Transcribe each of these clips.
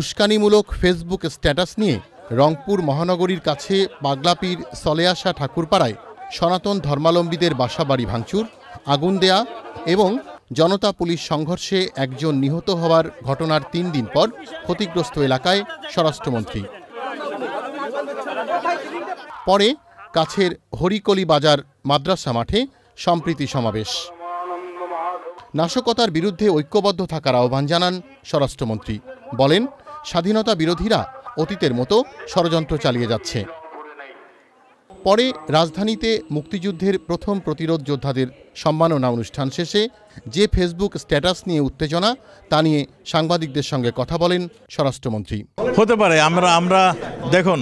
উস্কানিমূলক Facebook status নিয়ে রংপুর মহানগরীর কাছে পাগলাপির সলেয়াশা ঠাকুরপাড়ায় সনাতন ধর্মালম্বীদের বাসাবাড়ি ভাঙচুর আগুন দেয়া এবং জনতা পুলিশ সংঘর্ষে একজন নিহত হওয়ার ঘটনার তিন দিন পর ক্ষতিগ্রস্ত এলাকায় স্বরাষ্ট্রমন্ত্রী পরে কাছের হরিকলি বাজার মাদ্রাসা মাঠে সম্প্রীতি সমাবেশ নাশকতার বিরুদ্ধে ঐক্যবদ্ধ থাকার আহ্বান জানান স্বরাষ্ট্রমন্ত্রী বলেন স্বাধীনতা বিরোধীরা অতীতের মতো ষড়যন্ত্র চালিয়ে যাচ্ছে পরে রাজধানীতে মুক্তিযুদ্ধের প্রথম প্রতিরোধ যোদ্ধাদের সম্মাননা অনুষ্ঠান শেষে যে ফেসবুক স্ট্যাটাস নিয়ে উত্তেজনা তা নিয়ে সাংবাদিকদের সঙ্গে কথা বলেন স্বরাষ্ট্রমন্ত্রী হতে পারে আমরা আমরা দেখুন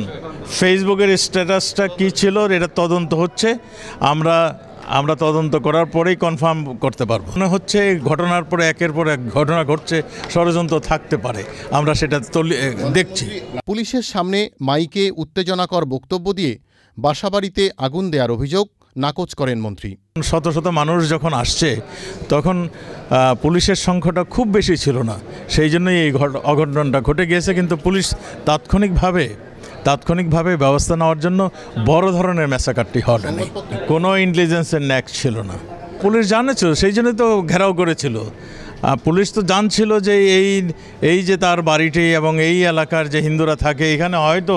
ফেসবুকের স্ট্যাটাসটা কি ছিল এটা তদন্ত হচ্ছে আমরা আমরা তদন্ত করার পরেই কনফার্ম করতে পারবো মনে হচ্ছে ঘটনার পরে একের পর এক ঘটনা ঘটছে ষড়যন্ত্র থাকতে পারে আমরা সেটা দেখছি পুলিশের সামনে মাইকে উত্তেজনাকর বক্তব্য দিয়ে বাসাবাড়িতে আগুন দেওয়ার অভিযোগ নাকচ করেন মন্ত্রী শত শত মানুষ যখন আসছে তখন পুলিশের সংখ্যাটা খুব বেশি ছিল না সেই জন্যই এই অঘটনটা ঘটে গিয়েছে কিন্তু পুলিশ তাৎক্ষণিকভাবে তাৎক্ষণিকভাবে ব্যবস্থা নেওয়ার জন্য বড় ধরনের মেসাকারটি হয়নি কোনো ইন্টেলিজেন্সের ন্যাক ছিল না পুলিশ জানেছিল সেই জন্য তো ঘেরাও করেছিল পুলিশ তো জানছিল যে এই এই যে তার বাড়িটি এবং এই এলাকার যে হিন্দুরা থাকে এখানে হয়তো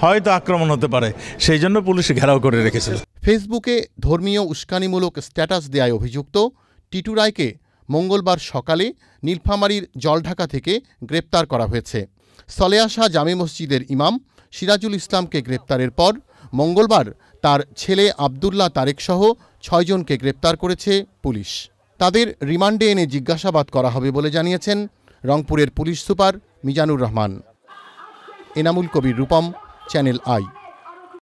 হয়তো আক্রমণ হতে পারে সেই জন্য পুলিশ ঘেরাও করে রেখেছিল ফেসবুকে ধর্মীয় উস্কানিমূলক স্ট্যাটাস দেয় অভিযুক্ত টিটু রায়কে মঙ্গলবার সকালে নীলফামারীর জলঢাকা থেকে গ্রেপ্তার করা হয়েছে সলেয়া আসা জামে মসজিদের ইমাম সিরাজুল ইসলামকে গ্রেপ্তারের পর মঙ্গলবার তার ছেলে আবদুল্লাহ তারেকসহ ছয়জনকে গ্রেপ্তার করেছে পুলিশ তাদের রিমান্ডে এনে জিজ্ঞাসাবাদ করা হবে বলে জানিয়েছেন রংপুরের police super Mizanur Rahman Enamul Kabir Rupam channel I